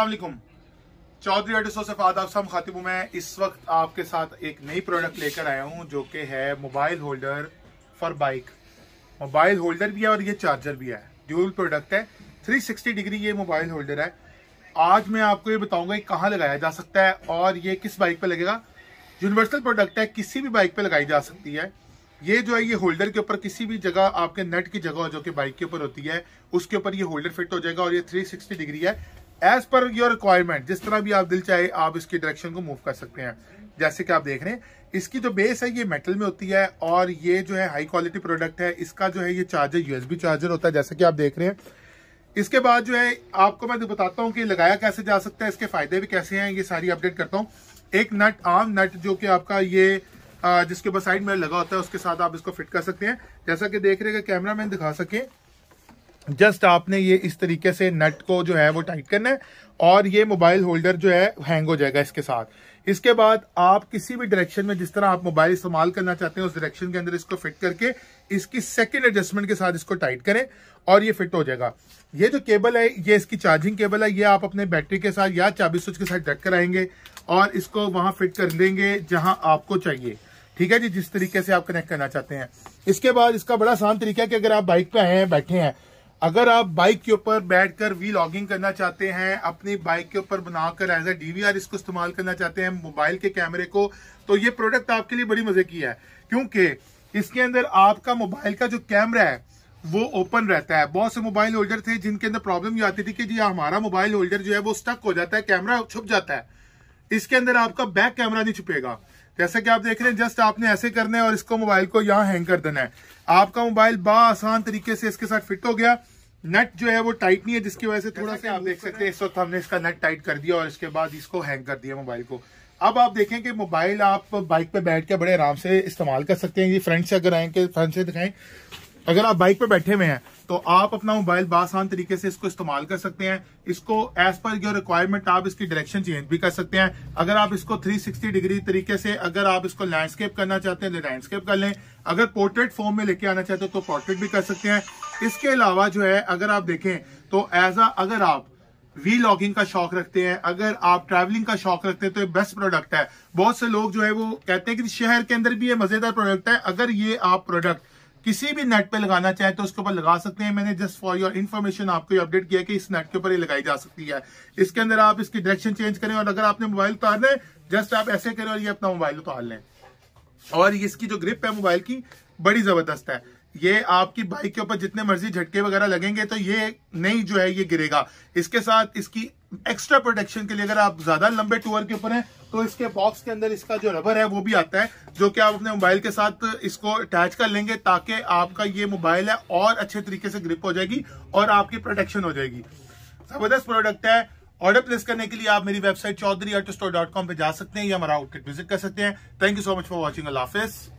असलम चौधरी एडिसोसफ आदाब सम खातिबू मैं इस वक्त आपके साथ एक नई प्रोडक्ट लेकर आया हूँ जो कि है mobile holder for bike mobile holder भी है और ये चार्जर भी है ड्यूल प्रोडक्ट है 360 डिग्री ये मोबाइल होल्डर है आज मैं आपको ये बताऊंगा कि कहाँ लगाया जा सकता है और ये किस बाइक पे लगेगा यूनिवर्सल प्रोडक्ट है किसी भी बाइक पे लगाई जा सकती है ये जो है ये होल्डर के ऊपर किसी भी जगह आपके नेट की जगह जो कि बाइक के ऊपर होती है उसके ऊपर ये होल्डर फिट हो जाएगा और ये 360 डिग्री है एज पर योर रिक्वायरमेंट जिस तरह भी आप दिल चाहे आप इसकी डायरेक्शन को मूव कर सकते हैं जैसे कि आप देख रहे हैं इसकी जो बेस है ये मेटल में होती है और ये जो है हाई क्वालिटी प्रोडक्ट है इसका जो है ये चार्जर यूएसबी चार्जर होता है जैसे कि आप देख रहे हैं इसके बाद जो है आपको मैं बताता हूँ कि लगाया कैसे जा सकता है इसके फायदे भी कैसे हैं ये सारी अपडेट करता हूँ एक नट आम नट जो कि आपका ये जिसके ऊपर साइड में लगा होता है उसके साथ आप इसको फिट कर सकते हैं जैसा कि देख रहे कैमरा मैन दिखा सके जस्ट आपने ये इस तरीके से नट को जो है वो टाइट करना है और ये मोबाइल होल्डर जो है हैंग हो जाएगा इसके साथ इसके बाद आप किसी भी डायरेक्शन में जिस तरह आप मोबाइल इस्तेमाल करना चाहते हैं उस डायरेक्शन के अंदर इसको फिट करके इसकी सेकंड एडजस्टमेंट के साथ इसको टाइट करें और ये फिट हो जाएगा ये जो केबल है ये इसकी चार्जिंग केबल है ये आप अपने बैटरी के साथ या चाबी स्विच के साथ डक कर आएंगे और इसको वहां फिट कर देंगे जहां आपको चाहिए ठीक है जी जिस तरीके से आप कनेक्ट करना चाहते हैं इसके बाद इसका बड़ा आसान तरीका है कि अगर आप बाइक पे आए हैं बैठे हैं अगर आप बाइक के ऊपर बैठकर वी लॉगिंग करना चाहते हैं अपनी बाइक के ऊपर बनाकर एज ए डीवीआर इसको इस्तेमाल करना चाहते हैं मोबाइल के कैमरे को तो ये प्रोडक्ट आपके लिए बड़ी मजे की है क्योंकि इसके अंदर आपका मोबाइल का जो कैमरा है वो ओपन रहता है बहुत से मोबाइल होल्डर थे जिनके अंदर प्रॉब्लम ये आती थी कि जी हमारा मोबाइल होल्डर जो है वो स्टक हो जाता है कैमरा छुप जाता है इसके अंदर आपका बैक कैमरा नहीं छुपेगा जैसे कि आप देख रहे हैं जस्ट आपने ऐसे करना है और इसको मोबाइल को यहाँ हैंग कर देना है आपका मोबाइल बा तरीके से इसके साथ फिट हो गया नेट जो है वो टाइट नहीं है जिसकी वजह से थोड़ा सा आप देख सकते हैं इस वक्त हमने इसका नेट टाइट कर दिया और इसके बाद इसको हैंग कर दिया मोबाइल को अब आप देखें कि मोबाइल आप बाइक पे बैठ के बड़े आराम से इस्तेमाल कर सकते हैं ये फ्रंट से अगर आए कि फ्रंट से दिखाएं अगर आप बाइक पे बैठे हुए हैं तो आप अपना मोबाइल बासान तरीके से इसको इस्तेमाल कर सकते हैं इसको एज पर योर रिक्वायरमेंट आप इसकी डायरेक्शन चेंज भी कर सकते हैं अगर आप इसको 360 डिग्री तरीके से अगर आप इसको लैंडस्केप करना चाहते हैं तो लैंडस्केप कर लें अगर पोर्ट्रेट फॉर्म में लेके आना चाहते हैं तो पोर्ट्रेट भी कर सकते हैं इसके अलावा जो है अगर आप देखें तो एज अ अगर आप वी लॉगिंग का शौक रखते हैं अगर आप ट्रैवलिंग का शौक रखते हैं तो ये बेस्ट प्रोडक्ट है बहुत से लोग जो है वो कहते हैं कि शहर के अंदर भी ये मजेदार प्रोडक्ट है अगर ये आप प्रोडक्ट किसी भी नेट पे लगाना चाहे तो उसके ऊपर लगा सकते हैं मैंने जस्ट फॉर योर इन्फॉर्मेशन आपको ये अपडेट किया कि इस नेट के ऊपर ये लगाई जा सकती है इसके अंदर आप इसकी डायरेक्शन चेंज करें और अगर आपने मोबाइल उतार लें जस्ट आप ऐसे करें और ये अपना मोबाइल उतार लें और इसकी जो ग्रिप है मोबाइल की बड़ी जबरदस्त है ये आपकी बाइक के ऊपर जितने मर्जी झटके वगैरह लगेंगे तो ये नहीं जो है ये गिरेगा इसके साथ इसकी एक्स्ट्रा प्रोटेक्शन के लिए अगर आप ज्यादा लंबे टूर के ऊपर हैं तो इसके बॉक्स के अंदर इसका जो रबर है वो भी आता है जो कि आप अपने मोबाइल के साथ इसको अटैच कर लेंगे ताकि आपका ये मोबाइल है और अच्छे तरीके से ग्रिप हो जाएगी और आपकी प्रोटेक्शन हो जाएगी जबरदस्त प्रोडक्ट है ऑर्डर प्लेस करने के लिए आप मेरी वेबसाइट चौधरी पे डॉट कॉम पर जा सकते हैं या हमारा आउटलेट विजिट कर सकते हैं thank you so much for watching Allah